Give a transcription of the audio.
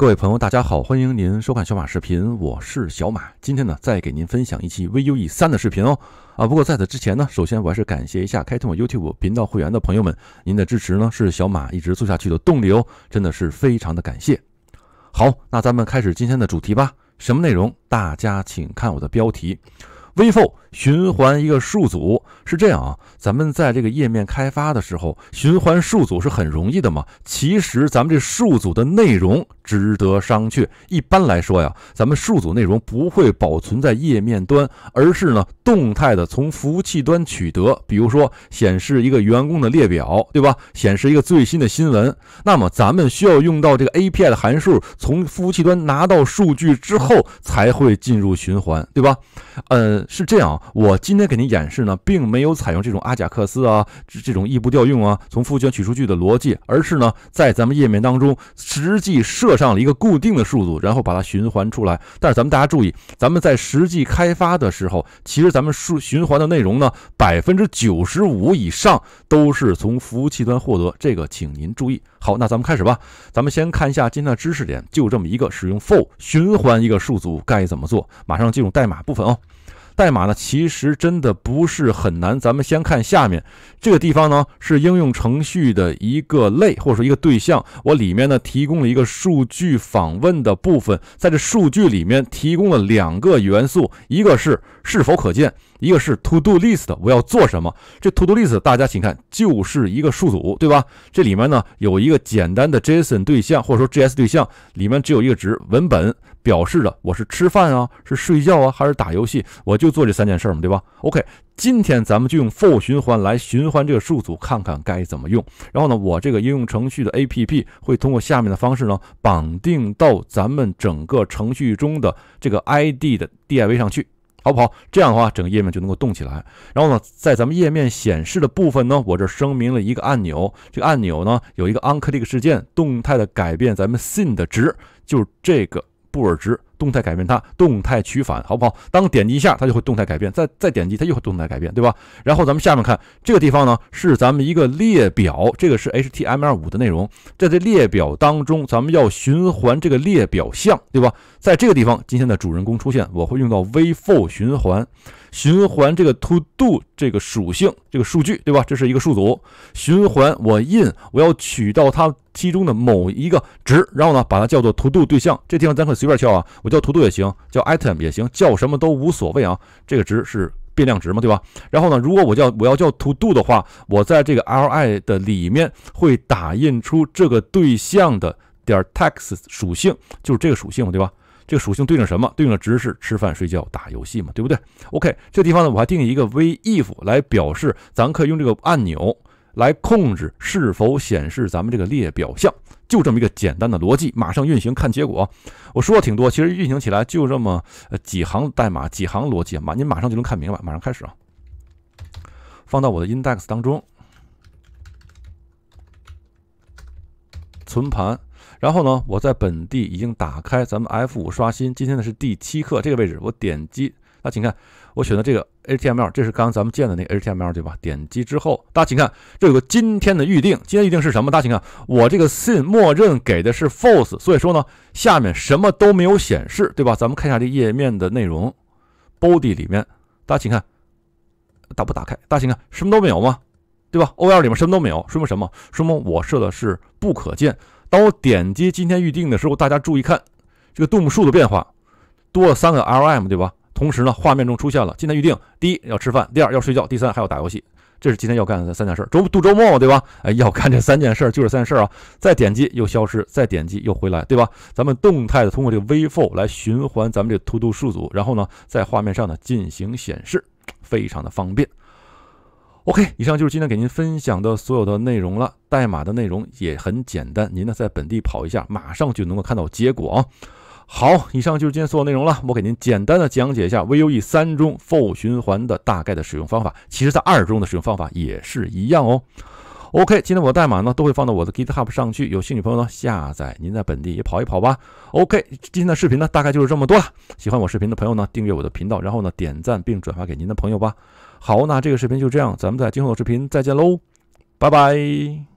各位朋友，大家好，欢迎您收看小马视频，我是小马。今天呢，再给您分享一期 VU E 三的视频哦。啊，不过在此之前呢，首先我还是感谢一下开通我 YouTube 频道会员的朋友们，您的支持呢是小马一直做下去的动力哦，真的是非常的感谢。好，那咱们开始今天的主题吧。什么内容？大家请看我的标题，VFO。循环一个数组是这样啊，咱们在这个页面开发的时候，循环数组是很容易的嘛。其实咱们这数组的内容值得商榷。一般来说呀，咱们数组内容不会保存在页面端，而是呢动态的从服务器端取得。比如说显示一个员工的列表，对吧？显示一个最新的新闻。那么咱们需要用到这个 API 的函数，从服务器端拿到数据之后才会进入循环，对吧？嗯，是这样我今天给您演示呢，并没有采用这种阿贾克斯啊，这这种异步调用啊，从父卷取数据的逻辑，而是呢，在咱们页面当中实际设上了一个固定的数组，然后把它循环出来。但是咱们大家注意，咱们在实际开发的时候，其实咱们数循环的内容呢，百分之九十五以上都是从服务器端获得，这个请您注意。好，那咱们开始吧，咱们先看一下今天的知识点，就这么一个使用 for 循环一个数组该怎么做，马上进入代码部分哦。代码呢，其实真的不是很难。咱们先看下面这个地方呢，是应用程序的一个类或者说一个对象。我里面呢提供了一个数据访问的部分，在这数据里面提供了两个元素，一个是是否可见。一个是 to do list，我要做什么？这 to do list 大家请看，就是一个数组，对吧？这里面呢有一个简单的 JSON 对象，或者说 JS 对象，里面只有一个值，文本表示着我是吃饭啊，是睡觉啊，还是打游戏？我就做这三件事嘛，对吧？OK，今天咱们就用 for 循环来循环这个数组，看看该怎么用。然后呢，我这个应用程序的 APP 会通过下面的方式呢，绑定到咱们整个程序中的这个 ID 的 DIV 上去。好不好？这样的话，整个页面就能够动起来。然后呢，在咱们页面显示的部分呢，我这儿声明了一个按钮，这个按钮呢有一个 onclick 事件，动态的改变咱们 sin 的值，就是这个布尔值。动态改变它，动态取反，好不好？当点击一下，它就会动态改变，再再点击，它又会动态改变，对吧？然后咱们下面看这个地方呢，是咱们一个列表，这个是 HTML 五的内容，在这列表当中，咱们要循环这个列表项，对吧？在这个地方，今天的主人公出现，我会用到 v-for 循环。循环这个 to do 这个属性这个数据，对吧？这是一个数组，循环我 in 我要取到它其中的某一个值，然后呢把它叫做 to do 对象。这地方咱可以随便敲啊，我叫 to do 也行，叫 item 也行，叫什么都无所谓啊。这个值是变量值嘛，对吧？然后呢，如果我叫我要叫 to do 的话，我在这个 li 的里面会打印出这个对象的点 tax 属性，就是这个属性，对吧？这个属性对应什么？对应了值是吃饭、睡觉、打游戏嘛，对不对？OK，这地方呢，我还定义一个 v if 来表示，咱可以用这个按钮来控制是否显示咱们这个列表项，就这么一个简单的逻辑。马上运行看结果。我说了挺多，其实运行起来就这么几行代码，几行逻辑，嘛，您马上就能看明白。马上开始啊，放到我的 index 当中，存盘。然后呢，我在本地已经打开咱们 F5 刷新，今天呢是第七课这个位置，我点击，那请看我选择这个 HTML，这是刚咱们建的那个 HTML 对吧？点击之后，大家请看这有个今天的预定，今天预定是什么？大家请看我这个 sin 默认给的是 false，所以说呢，下面什么都没有显示，对吧？咱们看一下这页面的内容，body 里面，大家请看打不打开？大家请看什么都没有吗？对吧？OL 里面什么都没有，说明什么？说明我设的是不可见。当我点击今天预定的时候，大家注意看这个动物数的变化，多了三个 L M 对吧？同时呢，画面中出现了今天预定，第一要吃饭，第二要睡觉，第三还要打游戏，这是今天要干的三件事儿。周度周末嘛对吧？哎，要干这三件事儿就是三件事儿啊。再点击又消失，再点击又回来对吧？咱们动态的通过这个 V for 来循环咱们这 To Do 数组，然后呢在画面上呢进行显示，非常的方便。OK，以上就是今天给您分享的所有的内容了。代码的内容也很简单，您呢在本地跑一下，马上就能够看到结果啊。好，以上就是今天所有内容了。我给您简单的讲解一下 Vue 三中 for 循环的大概的使用方法，其实在二中的使用方法也是一样哦。OK，今天我代码呢都会放到我的 GitHub 上去，有兴趣朋友呢下载，您在本地也跑一跑吧。OK，今天的视频呢大概就是这么多，喜欢我视频的朋友呢订阅我的频道，然后呢点赞并转发给您的朋友吧。好，那这个视频就这样，咱们在今后的视频再见喽，拜拜。